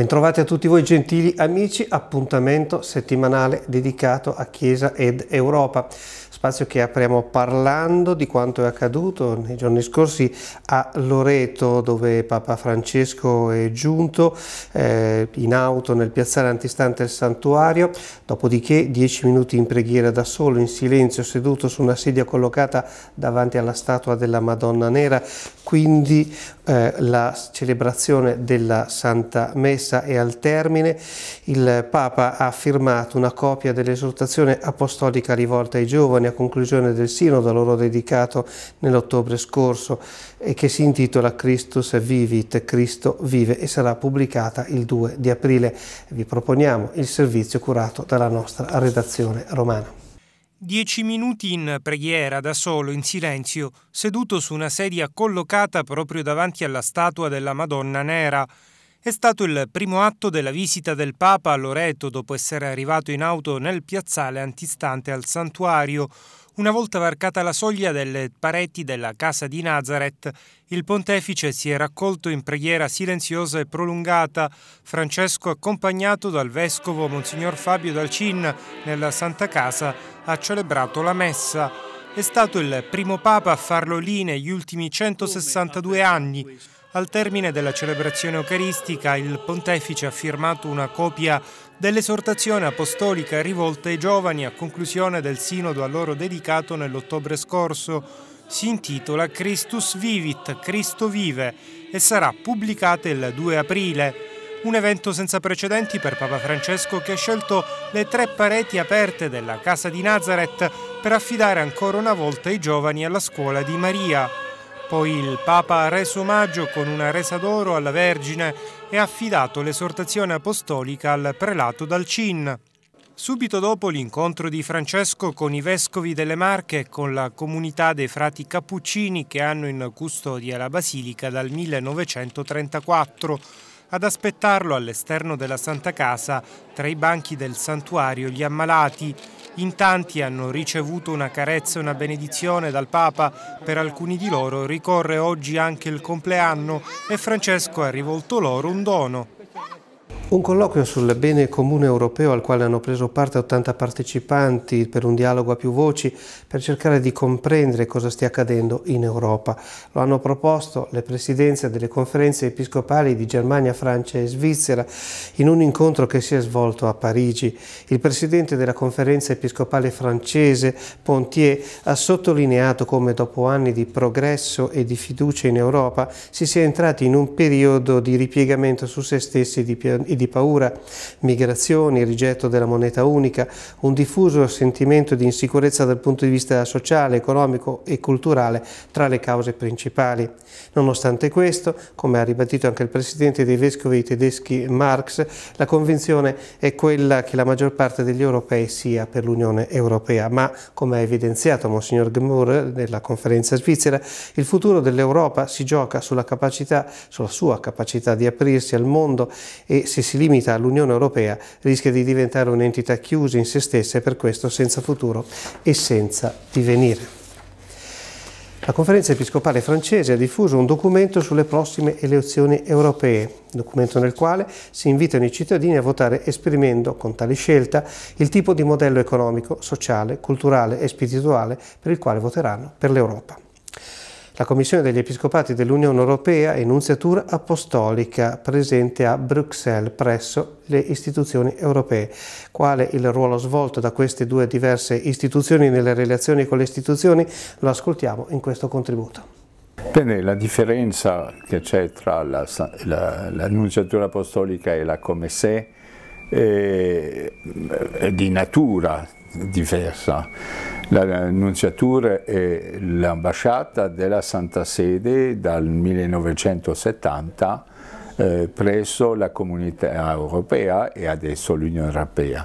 Bentrovati a tutti voi gentili amici, appuntamento settimanale dedicato a Chiesa ed Europa, spazio che apriamo parlando di quanto è accaduto nei giorni scorsi a Loreto dove Papa Francesco è giunto eh, in auto nel piazzale antistante il santuario, dopodiché dieci minuti in preghiera da solo, in silenzio, seduto su una sedia collocata davanti alla statua della Madonna Nera, quindi eh, la celebrazione della Santa Messa è al termine. Il Papa ha firmato una copia dell'esortazione apostolica rivolta ai giovani a conclusione del sinodo a loro dedicato nell'ottobre scorso e che si intitola Christus Vivit, Cristo vive e sarà pubblicata il 2 di aprile. Vi proponiamo il servizio curato dalla nostra redazione romana. Dieci minuti in preghiera da solo, in silenzio, seduto su una sedia collocata proprio davanti alla statua della Madonna Nera. È stato il primo atto della visita del Papa a Loreto dopo essere arrivato in auto nel piazzale antistante al santuario. Una volta varcata la soglia delle pareti della casa di Nazareth, il pontefice si è raccolto in preghiera silenziosa e prolungata, Francesco accompagnato dal vescovo Monsignor Fabio Dalcin nella Santa Casa ha celebrato la messa. È stato il primo Papa a farlo lì negli ultimi 162 anni. Al termine della celebrazione eucaristica il pontefice ha firmato una copia dell'esortazione apostolica rivolta ai giovani a conclusione del sinodo a loro dedicato nell'ottobre scorso. Si intitola Christus Vivit, Cristo vive e sarà pubblicata il 2 aprile. Un evento senza precedenti per Papa Francesco che ha scelto le tre pareti aperte della casa di Nazareth per affidare ancora una volta i giovani alla scuola di Maria. Poi il Papa ha reso omaggio con una resa d'oro alla Vergine e ha affidato l'esortazione apostolica al prelato Dalcin. Subito dopo l'incontro di Francesco con i vescovi delle Marche e con la comunità dei frati cappuccini che hanno in custodia la basilica dal 1934 ad aspettarlo all'esterno della Santa Casa, tra i banchi del santuario, gli ammalati. In tanti hanno ricevuto una carezza e una benedizione dal Papa. Per alcuni di loro ricorre oggi anche il compleanno e Francesco ha rivolto loro un dono. Un colloquio sul bene comune europeo al quale hanno preso parte 80 partecipanti per un dialogo a più voci per cercare di comprendere cosa stia accadendo in Europa. Lo hanno proposto le presidenze delle conferenze episcopali di Germania, Francia e Svizzera in un incontro che si è svolto a Parigi. Il presidente della conferenza episcopale francese, Pontier, ha sottolineato come dopo anni di progresso e di fiducia in Europa si sia entrati in un periodo di ripiegamento su se stessi e di di paura, migrazioni, rigetto della moneta unica, un diffuso sentimento di insicurezza dal punto di vista sociale, economico e culturale tra le cause principali. Nonostante questo, come ha ribadito anche il presidente dei vescovi tedeschi Marx, la convinzione è quella che la maggior parte degli europei sia per l'Unione Europea, ma come ha evidenziato Monsignor Gmur nella conferenza svizzera, il futuro dell'Europa si gioca sulla capacità, sulla sua capacità di aprirsi al mondo e se si si limita all'Unione Europea rischia di diventare un'entità chiusa in se stessa e per questo senza futuro e senza divenire. La conferenza episcopale francese ha diffuso un documento sulle prossime elezioni europee, documento nel quale si invitano i cittadini a votare esprimendo con tale scelta il tipo di modello economico, sociale, culturale e spirituale per il quale voteranno per l'Europa la Commissione degli Episcopati dell'Unione Europea e Nunziatura Apostolica presente a Bruxelles presso le istituzioni europee. Quale il ruolo svolto da queste due diverse istituzioni nelle relazioni con le istituzioni lo ascoltiamo in questo contributo. Bene, la differenza che c'è tra la, la apostolica e la Comissè è, eh, è di natura diversa. L'Annunciatura è l'ambasciata della Santa Sede dal 1970 eh, presso la comunità europea e adesso l'Unione Europea.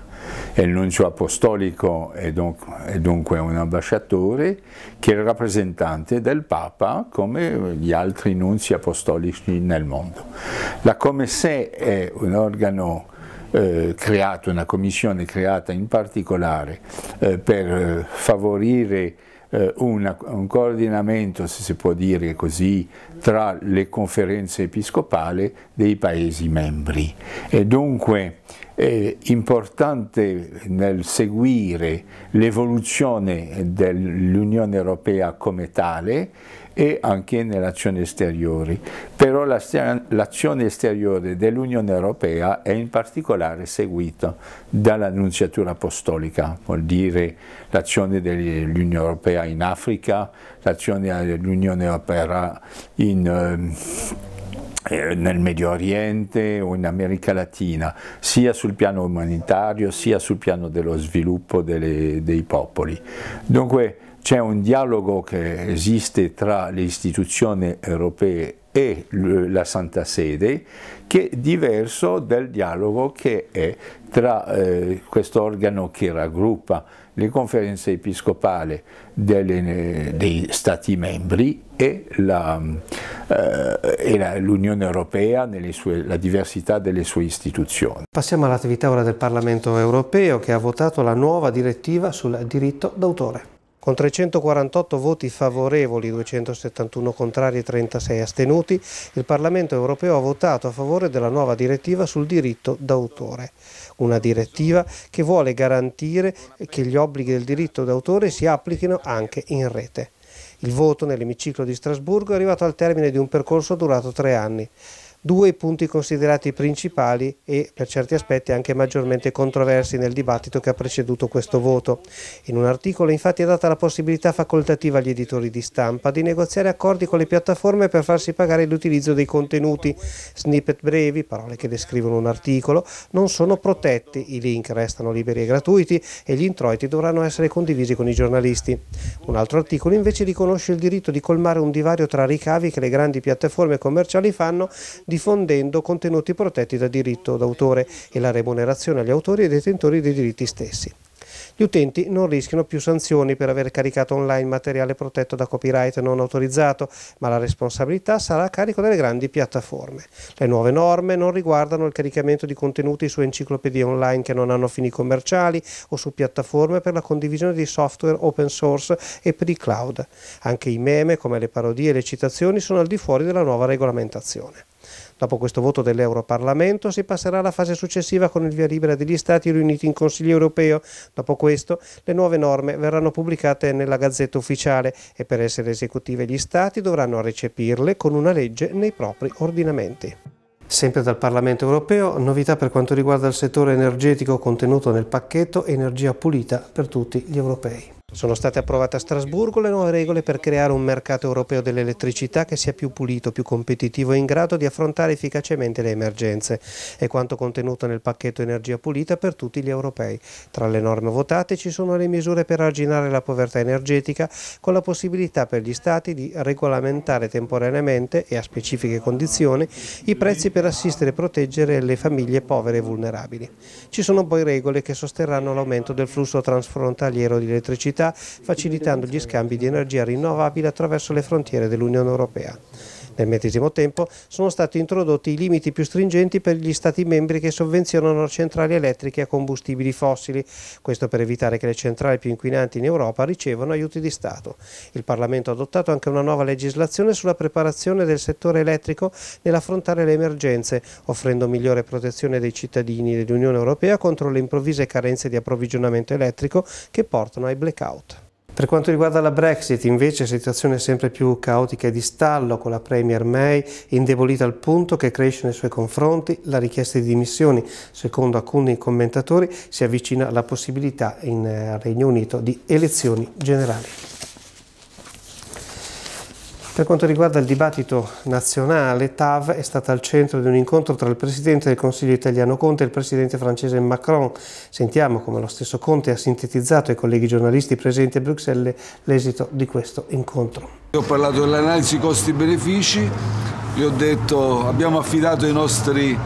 Il nuncio apostolico è, dunque, è dunque un ambasciatore che è il rappresentante del Papa come gli altri nunzi apostolici nel mondo. La Comissè è un organo eh, creato, una commissione creata in particolare eh, per eh, favorire eh, una, un coordinamento, se si può dire così, tra le conferenze episcopali dei Paesi membri. E dunque è importante nel seguire l'evoluzione dell'Unione Europea come tale e anche nelle azioni esteriori. Però l'azione esteriore dell'Unione Europea è in particolare seguita dall'Annunziatura Apostolica, vuol dire l'azione dell'Unione Europea in Africa, l'azione dell'Unione Europea in... Eh, nel Medio Oriente o in America Latina, sia sul piano umanitario sia sul piano dello sviluppo delle, dei popoli. Dunque c'è un dialogo che esiste tra le istituzioni europee e la Santa Sede che è diverso dal dialogo che è tra eh, questo organo che raggruppa le conferenze episcopali delle, dei Stati membri e eh, l'Unione eh, Europea sue, la diversità delle sue istituzioni. Passiamo all'attività ora del Parlamento Europeo che ha votato la nuova direttiva sul diritto d'autore con 348 voti favorevoli, 271 contrari e 36 astenuti, il Parlamento europeo ha votato a favore della nuova direttiva sul diritto d'autore. Una direttiva che vuole garantire che gli obblighi del diritto d'autore si applichino anche in rete. Il voto nell'emiciclo di Strasburgo è arrivato al termine di un percorso durato tre anni due punti considerati principali e per certi aspetti anche maggiormente controversi nel dibattito che ha preceduto questo voto. In un articolo infatti è data la possibilità facoltativa agli editori di stampa di negoziare accordi con le piattaforme per farsi pagare l'utilizzo dei contenuti. Snippet brevi, parole che descrivono un articolo, non sono protetti, i link restano liberi e gratuiti e gli introiti dovranno essere condivisi con i giornalisti. Un altro articolo invece riconosce il diritto di colmare un divario tra ricavi che le grandi piattaforme commerciali fanno di diffondendo contenuti protetti da diritto d'autore e la remunerazione agli autori e detentori dei diritti stessi. Gli utenti non rischiano più sanzioni per aver caricato online materiale protetto da copyright non autorizzato, ma la responsabilità sarà a carico delle grandi piattaforme. Le nuove norme non riguardano il caricamento di contenuti su enciclopedie online che non hanno fini commerciali o su piattaforme per la condivisione di software open source e per i cloud. Anche i meme, come le parodie e le citazioni, sono al di fuori della nuova regolamentazione. Dopo questo voto dell'Europarlamento si passerà alla fase successiva con il via libera degli Stati riuniti in Consiglio europeo. Dopo questo le nuove norme verranno pubblicate nella Gazzetta ufficiale e per essere esecutive gli Stati dovranno recepirle con una legge nei propri ordinamenti. Sempre dal Parlamento europeo, novità per quanto riguarda il settore energetico contenuto nel pacchetto Energia pulita per tutti gli europei. Sono state approvate a Strasburgo le nuove regole per creare un mercato europeo dell'elettricità che sia più pulito, più competitivo e in grado di affrontare efficacemente le emergenze. È quanto contenuto nel pacchetto Energia pulita per tutti gli europei. Tra le norme votate ci sono le misure per arginare la povertà energetica con la possibilità per gli Stati di regolamentare temporaneamente e a specifiche condizioni i prezzi per assistere e proteggere le famiglie povere e vulnerabili. Ci sono poi regole che sosterranno l'aumento del flusso transfrontaliero di elettricità facilitando gli scambi di energia rinnovabile attraverso le frontiere dell'Unione Europea. Nel medesimo tempo sono stati introdotti i limiti più stringenti per gli Stati membri che sovvenzionano centrali elettriche a combustibili fossili, questo per evitare che le centrali più inquinanti in Europa ricevano aiuti di Stato. Il Parlamento ha adottato anche una nuova legislazione sulla preparazione del settore elettrico nell'affrontare le emergenze, offrendo migliore protezione dei cittadini dell'Unione Europea contro le improvvise carenze di approvvigionamento elettrico che portano ai blackout. Per quanto riguarda la Brexit invece la situazione è sempre più caotica e di stallo con la Premier May indebolita al punto che cresce nei suoi confronti la richiesta di dimissioni. Secondo alcuni commentatori si avvicina alla possibilità in eh, Regno Unito di elezioni generali. Per quanto riguarda il dibattito nazionale, TAV è stata al centro di un incontro tra il Presidente del Consiglio italiano Conte e il Presidente francese Macron. Sentiamo come lo stesso Conte ha sintetizzato ai colleghi giornalisti presenti a Bruxelles l'esito di questo incontro. Ho parlato dell'analisi costi-benefici, gli ho detto abbiamo affidato ai nostri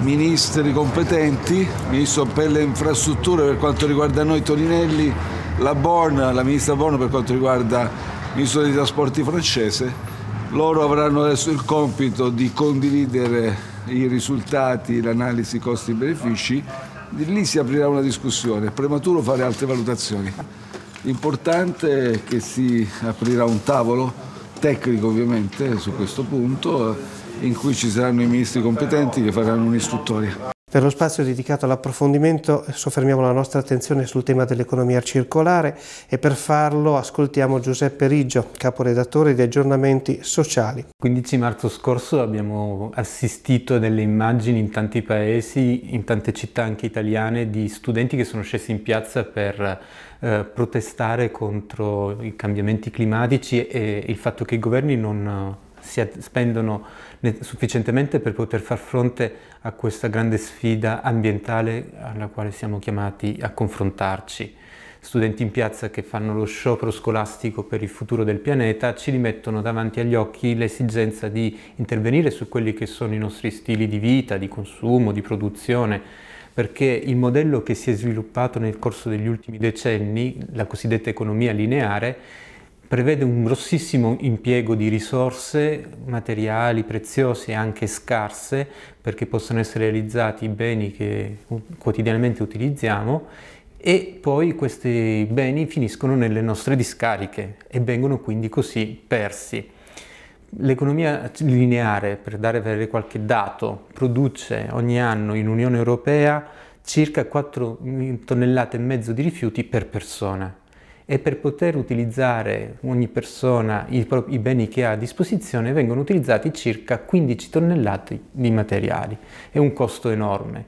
ministri competenti, il Ministro per le infrastrutture per quanto riguarda noi Toninelli, la Born, la Ministra Borna per quanto riguarda ministro dei trasporti francese, loro avranno adesso il compito di condividere i risultati, l'analisi costi-benefici, lì si aprirà una discussione, è prematuro fare altre valutazioni. L'importante è che si aprirà un tavolo tecnico ovviamente su questo punto in cui ci saranno i ministri competenti che faranno un'istruttoria. Per lo spazio dedicato all'approfondimento soffermiamo la nostra attenzione sul tema dell'economia circolare e per farlo ascoltiamo Giuseppe Riggio, caporedattore di aggiornamenti sociali. Il 15 marzo scorso abbiamo assistito a delle immagini in tanti paesi, in tante città anche italiane, di studenti che sono scesi in piazza per eh, protestare contro i cambiamenti climatici e il fatto che i governi non si spendono sufficientemente per poter far fronte a questa grande sfida ambientale alla quale siamo chiamati a confrontarci. Studenti in piazza che fanno lo sciopero scolastico per il futuro del pianeta ci rimettono davanti agli occhi l'esigenza di intervenire su quelli che sono i nostri stili di vita, di consumo, di produzione, perché il modello che si è sviluppato nel corso degli ultimi decenni, la cosiddetta economia lineare, prevede un grossissimo impiego di risorse, materiali preziosi e anche scarse perché possono essere realizzati i beni che quotidianamente utilizziamo e poi questi beni finiscono nelle nostre discariche e vengono quindi così persi. L'economia lineare, per dare qualche dato, produce ogni anno in Unione Europea circa 4 mm, tonnellate e mezzo di rifiuti per persona e per poter utilizzare ogni persona i, i beni che ha a disposizione vengono utilizzati circa 15 tonnellate di materiali. È un costo enorme.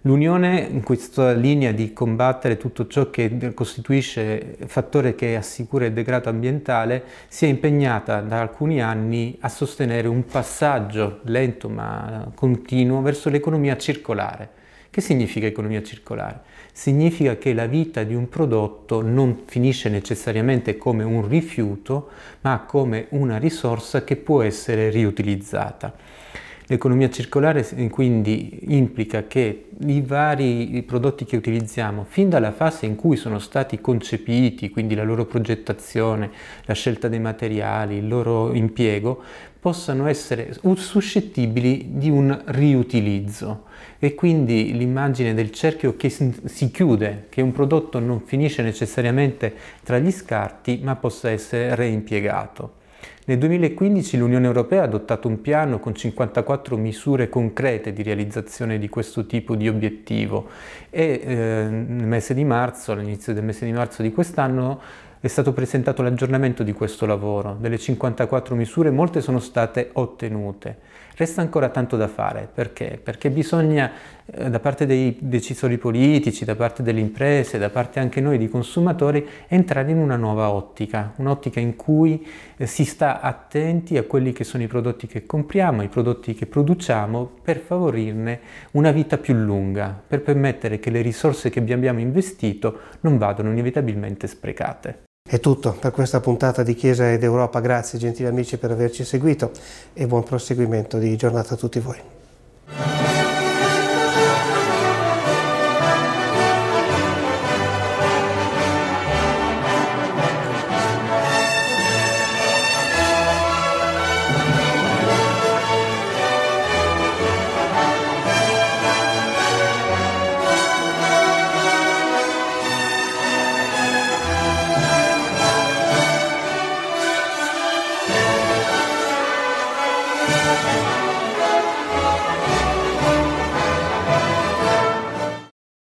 L'Unione in questa linea di combattere tutto ciò che costituisce fattore che assicura il degrado ambientale si è impegnata da alcuni anni a sostenere un passaggio lento ma continuo verso l'economia circolare. Che significa economia circolare? Significa che la vita di un prodotto non finisce necessariamente come un rifiuto, ma come una risorsa che può essere riutilizzata. L'economia circolare quindi implica che i vari prodotti che utilizziamo, fin dalla fase in cui sono stati concepiti, quindi la loro progettazione, la scelta dei materiali, il loro impiego, possano essere suscettibili di un riutilizzo e quindi l'immagine del cerchio che si chiude, che un prodotto non finisce necessariamente tra gli scarti ma possa essere reimpiegato. Nel 2015 l'Unione Europea ha adottato un piano con 54 misure concrete di realizzazione di questo tipo di obiettivo e eh, nel mese di marzo, all'inizio del mese di marzo di quest'anno, è stato presentato l'aggiornamento di questo lavoro. Delle 54 misure molte sono state ottenute. Resta ancora tanto da fare, perché? Perché bisogna eh, da parte dei decisori politici, da parte delle imprese, da parte anche noi di consumatori, entrare in una nuova ottica, un'ottica in cui eh, si sta attenti a quelli che sono i prodotti che compriamo, i prodotti che produciamo, per favorirne una vita più lunga, per permettere che le risorse che abbiamo investito non vadano inevitabilmente sprecate. È tutto per questa puntata di Chiesa ed Europa, grazie gentili amici per averci seguito e buon proseguimento di giornata a tutti voi.